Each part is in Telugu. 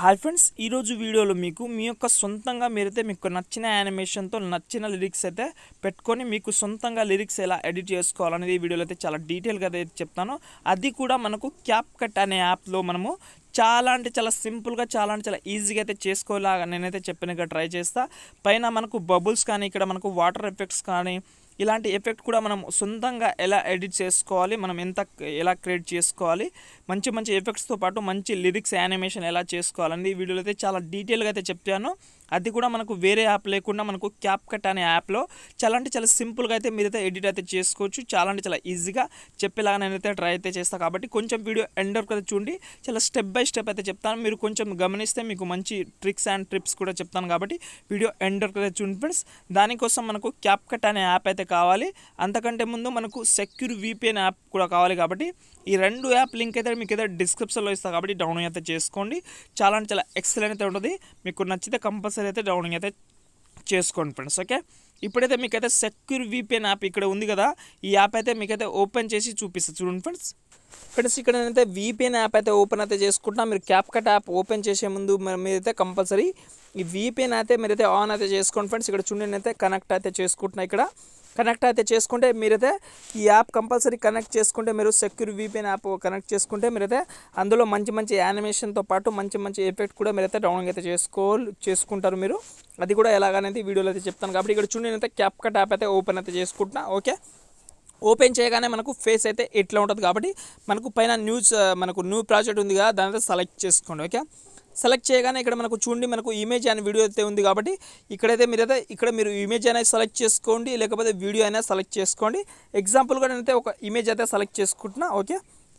హాయ్ ఫ్రెండ్స్ ఈరోజు వీడియోలో మీకు మీ యొక్క సొంతంగా మీరైతే మీకు నచ్చిన యానిమేషన్తో నచ్చిన లిరిక్స్ అయితే పెట్టుకొని మీకు సొంతంగా లిరిక్స్ ఎలా ఎడిట్ చేసుకోవాలనేది ఈ వీడియోలో అయితే చాలా డీటెయిల్గా అయితే చెప్తాను అది కూడా మనకు క్యాప్ కట్ అనే యాప్లో మనము చాలా అంటే చాలా సింపుల్గా చాలా అంటే చాలా ఈజీగా అయితే చేసుకోలేగా నేనైతే చెప్పినగా ట్రై చేస్తాను పైన మనకు బబుల్స్ కానీ ఇక్కడ మనకు వాటర్ ఎఫెక్ట్స్ కానీ ఇలాంటి ఎఫెక్ట్ కూడా మనం సొంతంగా ఎలా ఎడిట్ చేసుకోవాలి మనం ఎంత ఎలా క్రియేట్ చేసుకోవాలి మంచి మంచి ఎఫెక్ట్స్తో పాటు మంచి లిరిక్స్ యానిమేషన్ ఎలా చేసుకోవాలని ఈ వీడియోలో అయితే చాలా డీటెయిల్గా అయితే చెప్తాను అది కూడా మనకు వేరే యాప్ లేకుండా మనకు క్యాప్ కట్ అనే యాప్లో చాలా అంటే చాలా సింపుల్గా అయితే మీరైతే ఎడిట్ అయితే చేసుకోవచ్చు చాలా అంటే చాలా ఈజీగా చెప్పేలాగా నేనైతే ట్రై అయితే చేస్తాను కాబట్టి కొంచెం వీడియో ఎండ్ వరకు అయితే చూడండి చాలా స్టెప్ బై స్టెప్ అయితే చెప్తాను మీరు కొంచెం గమనిస్తే మీకు మంచి ట్రిక్స్ అండ్ ట్రిప్స్ కూడా చెప్తాను కాబట్టి వీడియో ఎండ్ వరకు అయితే చూడండి ఫ్రెండ్స్ దానికోసం మనకు క్యాప్ కట్ అనే యాప్ అయితే కావాలి అంతకంటే ముందు మనకు సెక్యూర్ విపిఎన్ యాప్ కూడా కావాలి కాబట్టి ఈ రెండు యాప్ లింక్ అయితే మీకు అయితే డిస్క్రిప్షన్లో ఇస్తాను కాబట్టి డౌన్లోడ్ అయితే చేసుకోండి చాలా అంటే చాలా ఎక్సలెంట్ అయితే ఉంటుంది మీకు నచ్చితే కంపల్సరీ రహతే డౌన్నియతే చేస్కొను ఫ్రెండ్స్ ఓకే ఇప్పుడు అయితే మీకైతే సెక్యూర్ విపిఎన్ యాప్ ఇక్కడ ఉంది కదా ఈ యాప్ అయితే మీకైతే ఓపెన్ చేసి చూపిస్తా చూడండి ఫ్రెండ్స్ ఇక్కడసి ఇక్కడనేతే విపిఎన్ యాప్ అయితే ఓపెన్ అయితే చేసుకుంటాం మీరు క్యాప్కట్ యాప్ ఓపెన్ చేసే ముందు మేరైతే కంపల్సరీ ఈ విపిఎన్ అయితే మేరైతే ఆన్ అయితే చేస్కొను ఫ్రెండ్స్ ఇక్కడ చూస్తున్నారు నేనే కనెక్ట్ అయితే చేసుకుంటున్నా ఇక్కడ కనెక్ట్ అయితే చేసుకుంటే మీరైతే ఈ యాప్ కంపల్సరీ కనెక్ట్ చేసుకుంటే మీరు సెక్యూర్ వీపీఎన్ యాప్ కనెక్ట్ చేసుకుంటే మీరైతే అందులో మంచి మంచి యానిమేషన్తో పాటు మంచి మంచి ఎఫెక్ట్ కూడా మీరైతే డౌన్లోడ్ అయితే చేసుకో చేసుకుంటారు మీరు అది కూడా ఎలాగనేది వీడియోలో అయితే చెప్తాను కాబట్టి ఇక్కడ చూడండి నేనైతే క్యాప్ కట్ యాప్ అయితే ఓపెన్ అయితే చేసుకుంటున్నా ఓకే ఓపెన్ చేయగానే మనకు ఫేస్ అయితే ఎట్లా ఉంటుంది కాబట్టి మనకు పైన న్యూస్ మనకు న్యూ ప్రాజెక్ట్ ఉంది కదా దాని సెలెక్ట్ చేసుకోండి ఓకే సెలెక్ట్ చేయగానే ఇక్కడ మనకు చూడండి మనకు ఇమేజ్ అనే వీడియో అయితే ఉంది కాబట్టి ఇక్కడైతే మీరు అయితే ఇక్కడ మీరు ఇమేజ్ అనేది సెలెక్ట్ చేసుకోండి లేకపోతే వీడియో అయినా సెలెక్ట్ చేసుకోండి ఎగ్జాంపుల్గా నేనైతే ఒక ఇమేజ్ అయితే సెలెక్ట్ చేసుకుంటున్నా ఓకే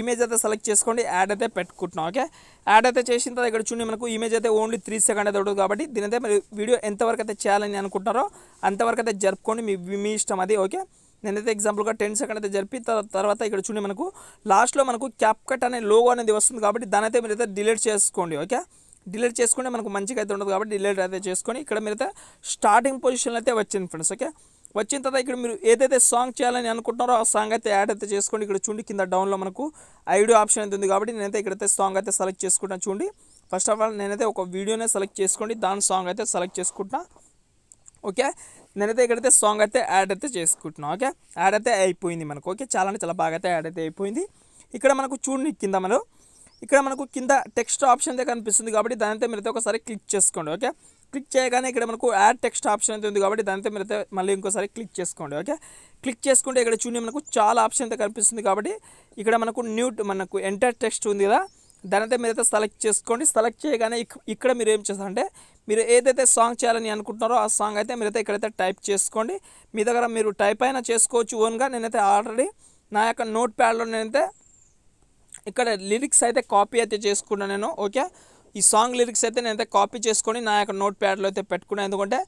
ఇమేజ్ అయితే సెలెక్ట్ చేసుకోండి యాడ్ అయితే పెట్టుకుంటున్నాం ఓకే యాడ్ అయితే చేసిన తర్వాత ఇక్కడ చూడండి మనకు ఇమేజ్ అయితే ఓన్లీ త్రీ సెకండ్ అయితే ఉంటుంది కాబట్టి దీని అయితే మీరు వీడియో ఎంతవరకు అయితే చేయాలని అనుకుంటున్నారో అంతవరకు అయితే జరుపుకోండి మీ మీ ఇష్టం అది ఓకే నేనైతే ఎగ్జాంపుల్గా టెన్ సెకండ్ అయితే జరిపి తర్వాత ఇక్కడ చూడండి మనకు లాస్ట్లో మనకు క్యాప్ కట్ అనే లోగో అనేది వస్తుంది కాబట్టి దాని అయితే అయితే డిలీట్ చేసుకోండి ఓకే డిలీట్ చేసుకుంటే మనకు మంచిగా అయితే ఉండదు కాబట్టి డిలీట్ అయితే చేసుకొని ఇక్కడ మీరైతే స్టార్టింగ్ పొజిషన్లో అయితే వచ్చింది ఫ్రెండ్స్ ఓకే వచ్చిన తర్వాత ఇక్కడ మీరు ఏదైతే సాంగ్ చేయాలని అనుకుంటున్నారో ఆ సాంగ్ అయితే యాడ్ అయితే చేసుకోండి ఇక్కడ చూడండి కింద డౌన్లో మనకు ఐడియో ఆప్షన్ అయితే ఉంది కాబట్టి నేనైతే ఇక్కడైతే సాంగ్ అయితే సెలెక్ట్ చేసుకుంటాను చూడండి ఫస్ట్ ఆఫ్ ఆల్ నేనైతే ఒక వీడియోనే సెలెక్ట్ చేసుకోండి దాని సాంగ్ అయితే సెలెక్ట్ చేసుకుంటున్నా ఓకే నేనైతే ఇక్కడైతే సాంగ్ అయితే యాడ్ అయితే చేసుకుంటున్నాను ఓకే యాడ్ అయితే అయిపోయింది మనకు ఓకే చాలా చాలా బాగా అయితే యాడ్ అయితే అయిపోయింది ఇక్కడ మనకు చూడండి కింద మనం ఇక్కడ మనకు కింద టెక్స్ట్ ఆప్షన్ అయితే కనిపిస్తుంది కాబట్టి దానితో మీరైతే ఒకసారి క్లిక్ చేసుకోండి ఓకే క్లిక్ చేయగానే ఇక్కడ మనకు యాడ్ టెక్స్ట్ ఆప్షన్ అయితే ఉంది కాబట్టి దానితో మీరైతే మళ్ళీ ఇంకోసారి క్లిక్ చేసుకోండి ఓకే క్లిక్ చేసుకుంటే ఇక్కడ చూడండి మనకు చాలా ఆప్షన్ అయితే కనిపిస్తుంది కాబట్టి ఇక్కడ మనకు న్యూ మనకు ఎంటర్ టెక్స్ట్ ఉంది కదా దానైతే మీరైతే సెలెక్ట్ చేసుకోండి సెలెక్ట్ చేయగానే ఇక్కడ మీరు ఏం చేస్తారంటే మీరు ఏదైతే సాంగ్ చేయాలని అనుకుంటున్నారో ఆ సాంగ్ అయితే మీరైతే ఇక్కడైతే టైప్ చేసుకోండి మీ దగ్గర మీరు టైప్ అయినా చేసుకోవచ్చు ఓన్గా నేనైతే ఆల్రెడీ నా యొక్క నోట్ ప్యాడ్లో నేనైతే ఇక్కడ లిరిక్స్ అయితే కాపీ అయితే చేసుకున్నాను నేను ఓకే ఈ సాంగ్ లిరిక్స్ అయితే నేనైతే కాపీ చేసుకొని నా యొక్క నోట్ ప్యాడ్లో అయితే పెట్టుకున్నాను ఎందుకంటే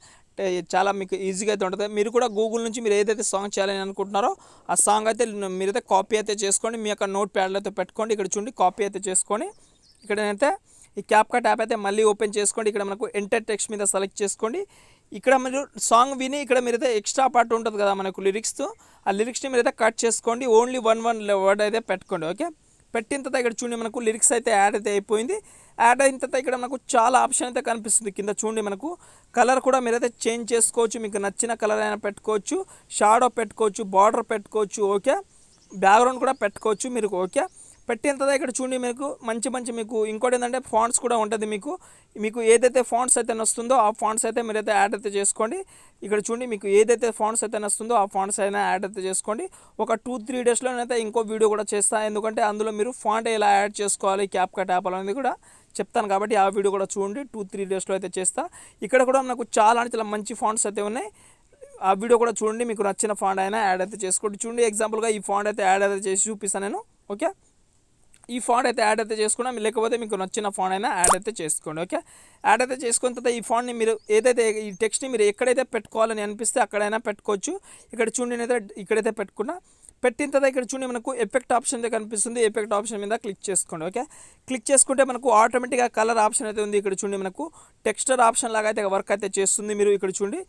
చాలా మీకు ఈజీగా అయితే ఉంటుంది మీరు కూడా గూగుల్ నుంచి మీరు ఏదైతే సాంగ్ చేయాలని అనుకుంటున్నారో ఆ సాంగ్ అయితే మీరైతే కాపీ అయితే చేసుకోండి మీ యొక్క నోట్ ప్యాడ్లో అయితే పెట్టుకోండి ఇక్కడ చూడండి కాపీ అయితే చేసుకొని ఇక్కడ నేనైతే ఈ కట్ యాప్ అయితే మళ్ళీ ఓపెన్ చేసుకోండి ఇక్కడ మనకు ఎంటర్ టెక్స్ట్ మీద సెలెక్ట్ చేసుకోండి ఇక్కడ మీరు సాంగ్ విని ఇక్కడ మీరైతే ఎక్స్ట్రా పార్ట్ ఉంటుంది కదా మనకు లిరిక్స్తో ఆ లిరిక్స్ని మీరైతే కట్ చేసుకోండి ఓన్లీ వన్ వన్ వర్డ్ అయితే పెట్టుకోండి ఓకే పెట్టిన తర్వాత ఇక్కడ చూడండి మనకు లిరిక్స్ అయితే యాడ్ అయితే అయిపోయింది యాడ్ అయిన తర్వాత ఇక్కడ మనకు చాలా ఆప్షన్ అయితే కనిపిస్తుంది కింద చూడండి మనకు కలర్ కూడా మీరైతే చేంజ్ చేసుకోవచ్చు మీకు నచ్చిన కలర్ అయినా పెట్టుకోవచ్చు షాడో పెట్టుకోవచ్చు బార్డర్ పెట్టుకోవచ్చు ఓకే బ్యాక్గ్రౌండ్ కూడా పెట్టుకోవచ్చు మీరు ఓకే పెట్టేంతదా ఇక్కడ చూడండి మీకు మంచి మంచి మీకు ఇంకోటి ఏంటంటే ఫాంట్స్ కూడా ఉంటుంది మీకు మీకు ఏదైతే ఫాంట్స్ అయితే నస్తుందో ఆ ఫాంట్స్ అయితే మీరైతే యాడ్ అయితే చేసుకోండి ఇక్కడ చూడండి మీకు ఏదైతే ఫాంట్స్ అయితే నస్తుందో ఆ ఫాంట్స్ అయినా యాడ్ అయితే చేసుకోండి ఒక టూ త్రీ డేస్లోనైతే ఇంకో వీడియో కూడా చేస్తాను ఎందుకంటే అందులో మీరు ఫాంట్ ఎలా యాడ్ చేసుకోవాలి క్యాప్ కట్ యాప్ అనేది కూడా చెప్తాను కాబట్టి ఆ వీడియో కూడా చూడండి టూ త్రీ డేస్లో అయితే చేస్తా ఇక్కడ కూడా నాకు చాలా అంటే చాలా మంచి ఫాంట్స్ అయితే ఉన్నాయి ఆ వీడియో కూడా చూడండి మీకు నచ్చిన ఫాండ్ అయినా యాడ్ అయితే చేసుకోండి చూడండి ఎగ్జాంపుల్గా ఈ ఫాండ్ అయితే యాడ్ అయితే చేసి చూపిస్తాను నేను ఓకే ఈ ఫాండ్ అయితే యాడ్ అయితే చేసుకున్నాం లేకపోతే మీకు నచ్చిన ఫాండ్ అయినా యాడ్ అయితే చేసుకోండి ఓకే యాడ్ అయితే చేసుకున్న తర్వాత ఈ ఫాండ్ని మీరు ఏదైతే ఈ టెక్స్ట్ని మీరు ఎక్కడైతే పెట్టుకోవాలని అనిపిస్తే అక్కడైనా పెట్టుకోవచ్చు ఇక్కడ చూడండి అయితే ఇక్కడైతే పెట్టుకున్నా పెట్టిన తర్వాత ఇక్కడ చూడండి మనకు ఎఫెక్ట్ ఆప్షన్ అయితే కనిపిస్తుంది ఎఫెక్ట్ ఆప్షన్ మీద క్లిక్ చేసుకోండి ఓకే క్లిక్ చేసుకుంటే మనకు ఆటోమేటిక్గా కలర్ ఆప్షన్ అయితే ఉంది ఇక్కడ చూడండి మనకు టెక్స్టర్ ఆప్షన్ లాగా అయితే వర్క్ అయితే చేస్తుంది మీరు ఇక్కడ చూడండి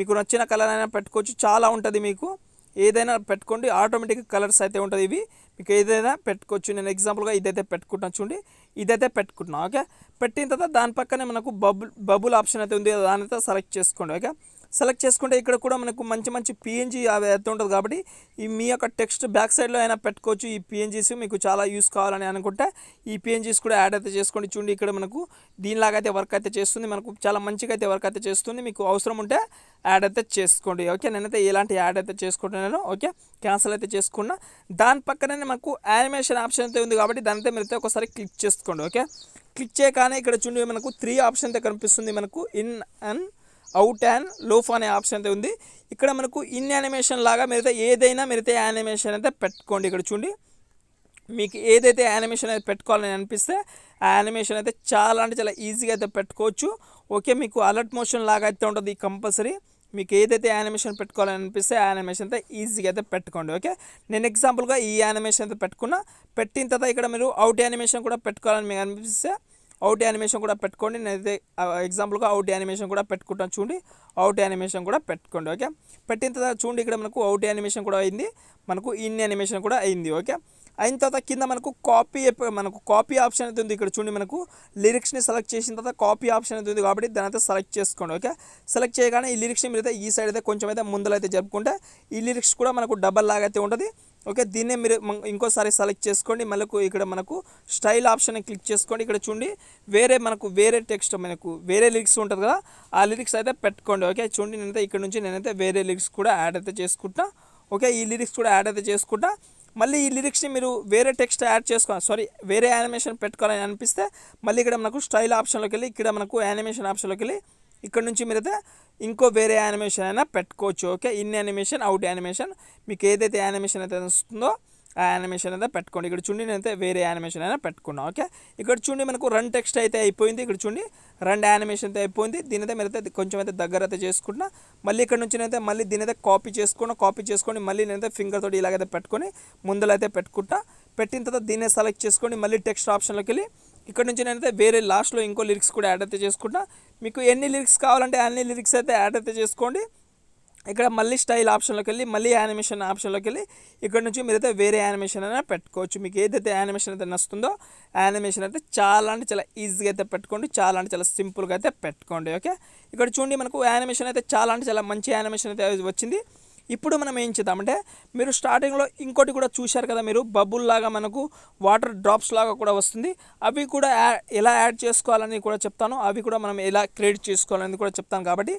మీకు నచ్చిన కలర్ అయినా పెట్టుకోవచ్చు చాలా ఉంటుంది మీకు ఏదైనా పెట్టుకోండి ఆటోమేటిక్ కలర్స్ అయితే ఉంటుంది ఇవి మీకు ఏదైనా పెట్టుకోవచ్చు నేను ఎగ్జాంపుల్గా ఇదైతే పెట్టుకుంటున్నా చూడండి ఇదైతే పెట్టుకుంటున్నాను ఓకే పెట్టిన తర్వాత దాని పక్కనే మనకు బబుల్ బబుల్ ఆప్షన్ అయితే ఉంది దాని అయితే సెలెక్ట్ చేసుకోండి ఓకే సెలెక్ట్ చేసుకుంటే ఇక్కడ కూడా మనకు మంచి మంచి పిఎన్జీ అవి ఉంటుంది కాబట్టి ఈ మీ యొక్క టెక్స్ట్ బ్యాక్ సైడ్లో అయినా పెట్టుకోవచ్చు ఈ పిఎన్జీస్ మీకు చాలా యూస్ కావాలని అనుకుంటే ఈ పిఎన్జీస్ కూడా యాడ్ అయితే చేసుకోండి చూడండి ఇక్కడ మనకు దీనిలాగా అయితే వర్క్ అయితే చేస్తుంది మనకు చాలా మంచిగా అయితే వర్క్ అయితే చేస్తుంది మీకు అవసరం ఉంటే యాడ్ అయితే చేసుకోండి ఓకే నేనైతే ఎలాంటి యాడ్ అయితే చేసుకుంటున్నాను ఓకే క్యాన్సిల్ అయితే చేసుకున్నా దాని పక్కనే మనకు యానిమేషన్ ఆప్షన్ అయితే ఉంది కాబట్టి దాని అయితే మీరైతే ఒకసారి క్లిక్ చేసుకోండి ఓకే క్లిక్ చేయగానే ఇక్కడ చూడండి మనకు త్రీ ఆప్షన్ అయితే కనిపిస్తుంది మనకు in and out and loop అనే ఆప్షన్ అయితే ఉంది ఇక్కడ మనకు ఇన్ యానిమేషన్ లాగా మీరైతే ఏదైనా మీరైతే యానిమేషన్ అయితే పెట్టుకోండి ఇక్కడ చూడండి మీకు ఏదైతే యానిమేషన్ అయితే పెట్టుకోవాలని అనిపిస్తే ఆ యానిమేషన్ అయితే చాలా అంటే చాలా ఈజీగా అయితే పెట్టుకోవచ్చు ఓకే మీకు అలర్ట్ మోషన్ లాగా అయితే ఉంటుంది కంపల్సరీ మీకు ఏదైతే యానిమేషన్ పెట్టుకోవాలని అనిపిస్తే ఆ యానిమేషన్ అయితే ఈజీగా అయితే పెట్టుకోండి ఓకే నేను ఎగ్జాంపుల్గా ఈ యానిమేషన్ అయితే పెట్టుకున్నా పెట్టిన తర్వాత ఇక్కడ మీరు అవుట్ యానిమేషన్ కూడా పెట్టుకోవాలని మీకు అనిపిస్తే అవుట్ యానిమేషన్ కూడా పెట్టుకోండి నేనైతే ఎగ్జాంపుల్గా అవుట్ యానిమేషన్ కూడా పెట్టుకుంటాను చూడండి అవుట్ యానిమేషన్ కూడా పెట్టుకోండి ఓకే పెట్టిన తర్వాత చూడండి ఇక్కడ మనకు అవుట్ యానిమేషన్ కూడా అయింది మనకు ఇన్ యానిమేషన్ కూడా అయింది ఓకే అయిన తర్వాత కింద మనకు కాపీ మనకు కాపీ ఆప్షన్ అయితే ఉంది ఇక్కడ చూడండి మనకు లిరిక్స్ని సెలెక్ట్ చేసిన తర్వాత కాపీ ఆప్షన్ అయితే ఉంది కాబట్టి దాని అయితే సెలెక్ట్ చేసుకోండి ఓకే సెలెక్ట్ చేయగానే ఈ లిరిక్స్ని మీరు ఈ సైడ్ అయితే కొంచెం అయితే ముందలైతే జరుపుకుంటే ఈ లిరిక్స్ కూడా మనకు డబల్ లాగైతే ఉంటుంది ఓకే దీన్నే మీరు ఇంకోసారి సెలెక్ట్ చేసుకోండి మనకు ఇక్కడ మనకు స్టైల్ ఆప్షన్ క్లిక్ చేసుకోండి ఇక్కడ చూడండి వేరే మనకు వేరే టెక్స్ట్ మనకు వేరే లిరిక్స్ ఉంటుంది కదా ఆ లిరిక్స్ అయితే పెట్టుకోండి ఓకే చూడండి నేనైతే ఇక్కడ నుంచి నేనైతే వేరే లిరిక్స్ కూడా యాడ్ అయితే చేసుకుంటా ఓకే ఈ లిరిక్స్ కూడా యాడ్ అయితే చేసుకుంటా మళ్ళీ ఈ లిరిక్స్ని మీరు వేరే టెక్స్ట్ యాడ్ చేసుకోవాలి సారీ వేరే యానిమేషన్ పెట్టుకోవాలని అనిపిస్తే మళ్ళీ ఇక్కడ మనకు స్టైల్ ఆప్షన్లోకి వెళ్ళి ఇక్కడ మనకు యానిమేషన్ ఆప్షన్లోకి వెళ్ళి ఇక్కడ నుంచి మీరైతే ఇంకో వేరే యానిమేషన్ అయినా పెట్టుకోవచ్చు okay in animation out animation మీకు ఏదైతే యానిమేషన్ అయితే వస్తుందో ఆ యానిమేషన్ అయితే పెట్టుకోండి ఇక్కడ చూడండి నేనైతే వేరే యానిమేషన్ అయినా పెట్టుకున్నాను ఓకే ఇక్కడ చూడండి మనకు రన్ టెక్స్ట్ అయితే అయిపోయింది ఇక్కడ చూడండి రన్ యానిమేషన్ అయితే అయిపోయింది దీని అయితే మీరైతే కొంచెం అయితే దగ్గర అయితే చేసుకుంటున్నా మళ్ళీ ఇక్కడ నుంచి నేనైతే మళ్ళీ దీని అయితే కాపీ చేసుకున్నా కాపీ చేసుకొని మళ్ళీ నేనైతే ఫింగర్ తోటి ఇలాగైతే పెట్టుకొని ముందలైతే పెట్టుకుంటా పెట్టిన తర్వాత దీన్నే సెలెక్ట్ చేసుకొని మళ్ళీ టెక్స్ట్ ఆప్షన్లోకి వెళ్ళి ఇక్కడ నుంచి నేనైతే వేరే లాస్ట్లో ఇంకో లిరిక్స్ కూడా యాడ్ అయితే చేసుకుంటా మీకు ఎన్ని లిరిక్స్ కావాలంటే అన్ని లిరిక్స్ అయితే యాడ్ అయితే చేసుకోండి ఇక్కడ మళ్ళీ స్టైల్ ఆప్షన్లోకి వెళ్ళి మళ్ళీ యానిమేషన్ ఆప్షన్లోకి వెళ్ళి ఇక్కడ నుంచి మీరు అయితే వేరే యానిమేషన్ అయినా పెట్టుకోవచ్చు మీకు ఏదైతే యానిమేషన్ అయితే నస్తుందో యానిమేషన్ అయితే చాలా అంటే చాలా ఈజీగా అయితే పెట్టుకోండి చాలా అంటే చాలా సింపుల్గా అయితే పెట్టుకోండి ఓకే ఇక్కడ చూడండి మనకు యానిమేషన్ అయితే చాలా అంటే చాలా మంచి యానిమేషన్ అయితే వచ్చింది ఇప్పుడు మనం ఏం చేద్దామంటే మీరు స్టార్టింగ్లో ఇంకోటి కూడా చూశారు కదా మీరు బబుల్ లాగా మనకు వాటర్ డ్రాప్స్ లాగా కూడా వస్తుంది అవి కూడా ఎలా యాడ్ చేసుకోవాలని కూడా చెప్తాను అవి కూడా మనం ఎలా క్రియేట్ చేసుకోవాలని కూడా చెప్తాను కాబట్టి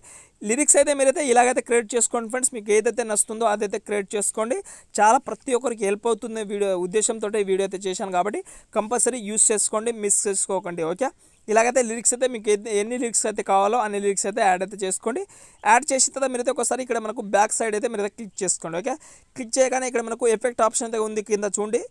లిరిక్స్ అయితే మీరైతే ఇలాగైతే క్రియేట్ చేసుకోండి ఫ్రెండ్స్ మీకు ఏదైతే నచ్చుతుందో అదైతే క్రియేట్ చేసుకోండి చాలా ప్రతి ఒక్కరికి హెల్ప్ అవుతుంది వీడియో ఉద్దేశంతో వీడియో అయితే చేశాను కాబట్టి కంపల్సరీ యూస్ చేసుకోండి మిస్ చేసుకోకండి ఓకే ఇలాగైతే లిరిక్స్ అయితే మీకు ఎన్ని లిరిక్స్ అయితే కావాలో అన్ని లిరిక్స్ అయితే యాడ్ అయితే చేసుకోండి యాడ్ చేసిన తర్వాత మీరు అయితే ఒకసారి ఇక్కడ మనకు బ్యాక్ సైడ్ అయితే మీరు క్లిక్ చేసుకోండి ఓకే క్లిక్ చేయగానే ఇక్కడ మనకు ఎఫెక్ట్ ఆప్షన్ అయితే ఉంది కింద చూడండి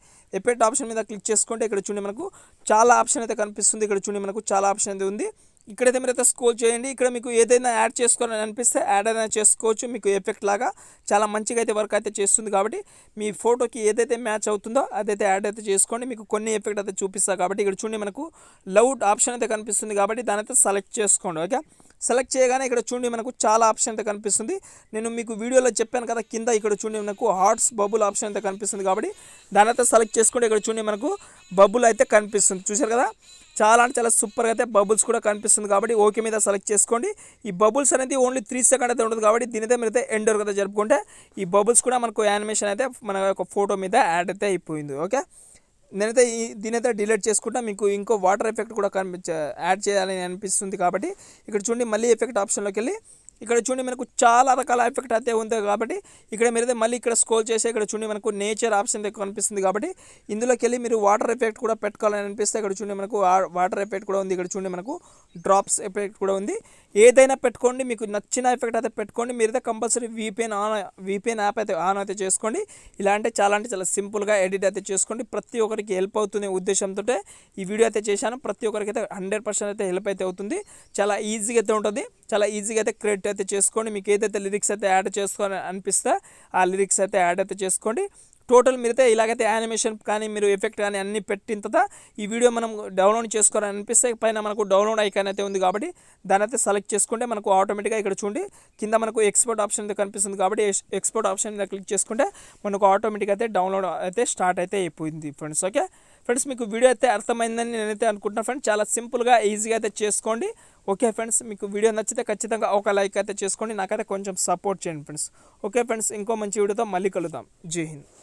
ఎఫెక్ట్ ఆప్షన్ మీద క్లిక్ చేసుకుంటే ఇక్కడ చూడండి మనకు చాలా ఆప్షన్ అయితే కనిపిస్తుంది ఇక్కడ చూడండి మనకు చాలా ఆప్షన్ అయితే ఉంది ఇక్కడైతే మీరైతే స్కోల్ చేయండి ఇక్కడ మీకు ఏదైనా యాడ్ చేసుకోవాలని అనిపిస్తే యాడ్ అయినా చేసుకోవచ్చు మీకు ఎఫెక్ట్ లాగా చాలా మంచిగా అయితే వర్క్ అయితే చేస్తుంది కాబట్టి మీ ఫోటోకి ఏదైతే మ్యాచ్ అవుతుందో అదైతే యాడ్ అయితే చేసుకోండి మీకు కొన్ని ఎఫెక్ట్ అయితే చూపిస్తా కాబట్టి ఇక్కడ చూడండి మనకు లౌడ్ ఆప్షన్ అయితే కనిపిస్తుంది కాబట్టి దాని అయితే సెలెక్ట్ చేసుకోండి ఓకే సెలెక్ట్ చేయగానే ఇక్కడ చూడండి మనకు చాలా ఆప్షన్ అయితే కనిపిస్తుంది నేను మీకు వీడియోలో చెప్పాను కదా కింద ఇక్కడ చూడండి మనకు హార్ట్స్ బబుల్ ఆప్షన్ అయితే కనిపిస్తుంది కాబట్టి దాని అయితే సెలెక్ట్ చేసుకుంటే ఇక్కడ చూడండి మనకు బబుల్ అయితే కనిపిస్తుంది చూసారు కదా చాలా అంటే చాలా సూపర్గా అయితే బబుల్స్ కూడా కనిపిస్తుంది కాబట్టి ఓకే మీద సెలెక్ట్ చేసుకోండి ఈ బబుల్స్ అనేది ఓన్లీ త్రీ సెకండ్ అయితే ఉండదు కాబట్టి దీని అయితే మీరు అయితే ఎండోర్ కదా జరుపుకుంటే ఈ బబుల్స్ కూడా మనకు యానిమేషన్ అయితే మన యొక్క ఫోటో మీద యాడ్ అయితే అయిపోయింది ఓకే నేనైతే దీనైతే డిలీట్ చేసుకుంటా మీకు ఇంకో వాటర్ ఎఫెక్ట్ కూడా కనిపించ యాడ్ చేయాలని అనిపిస్తుంది కాబట్టి ఇక్కడ చూడండి మళ్ళీ ఎఫెక్ట్ ఆప్షన్లోకి వెళ్ళి ఇక్కడ చూడండి మనకు చాలా రకాల ఎఫెక్ట్ అయితే ఉంది కాబట్టి ఇక్కడ మీరైతే మళ్ళీ ఇక్కడ స్కోల్ చేసి ఇక్కడ చూడండి మనకు నేచర్ ఆప్షన్ కనిపిస్తుంది కాబట్టి ఇందులోకి వెళ్ళి మీరు వాటర్ ఎఫెక్ట్ కూడా పెట్టుకోవాలని అనిపిస్తే ఇక్కడ చూడండి మనకు వాటర్ ఎఫెక్ట్ కూడా ఉంది ఇక్కడ చూడండి మనకు డ్రాప్స్ ఎఫెక్ట్ కూడా ఉంది ఏదైనా పెట్టుకోండి మీకు నచ్చిన ఎఫెక్ట్ అయితే పెట్టుకోండి మీరైతే compulsory VPN on VPN app అయితే ఆన్ అయితే చేసుకోండి ఇలా అంటే చాలా అంటే చాలా సింపుల్గా ఎడిట్ అయితే చేసుకోండి ప్రతి ఒక్కరికి హెల్ప్ అవుతుంది ఉద్దేశంతో ఈ వీడియో అయితే చేశాను ప్రతి ఒక్కరికి అయితే హండ్రెడ్ అయితే హెల్ప్ అయితే అవుతుంది చాలా ఈజీగా అయితే ఉంటుంది చాలా ఈజీగా అయితే క్రియేట్ అయితే చేసుకోండి మీకు ఏదైతే లిరిక్స్ అయితే యాడ్ చేసుకోవాలని అనిపిస్తే ఆ లిరిక్స్ అయితే యాడ్ అయితే చేసుకోండి టోటల్ మీరైతే ఇలాగైతే యానిమేషన్ కానీ మీరు ఎఫెక్ట్ కానీ అన్ని పెట్టిన తర్వాత ఈ వీడియో మనం డౌన్లోడ్ చేసుకోవాలని అనిపిస్తే పైన మనకు డౌన్లోడ్ ఐకాన్ అయితే ఉంది కాబట్టి దాని అయితే సెలెక్ట్ చేసుకుంటే మనకు ఆటోమేటిక్గా ఇక్కడ చూడండి కింద మనకు ఎక్స్పోర్ట్ ఆప్షన్ అయితే కనిపిస్తుంది కాబట్టి ఎక్స్పోర్ట్ ఆప్షన్ మీద క్లిక్ చేసుకుంటే మనకు ఆటోమేటిక్గా అయితే డౌన్లోడ్ అయితే స్టార్ట్ అయితే అయిపోయింది ఫ్రెండ్స్ ఓకే ఫ్రెండ్స్ మీకు వీడియో అయితే అర్థమైందని నేనైతే అనుకుంటున్నాను ఫ్రెండ్స్ చాలా సింపుల్గా ఈజీగా అయితే చేసుకోండి ఓకే ఫ్రెండ్స్ మీకు వీడియో నచ్చితే ఖచ్చితంగా ఒక లైక్ అయితే చేసుకోండి నాకైతే కొంచెం సపోర్ట్ చేయండి ఫ్రెండ్స్ ఓకే ఫ్రెండ్స్ ఇంకో మంచి వీడియోతో మళ్ళీ కలుద్దాం జై హింద్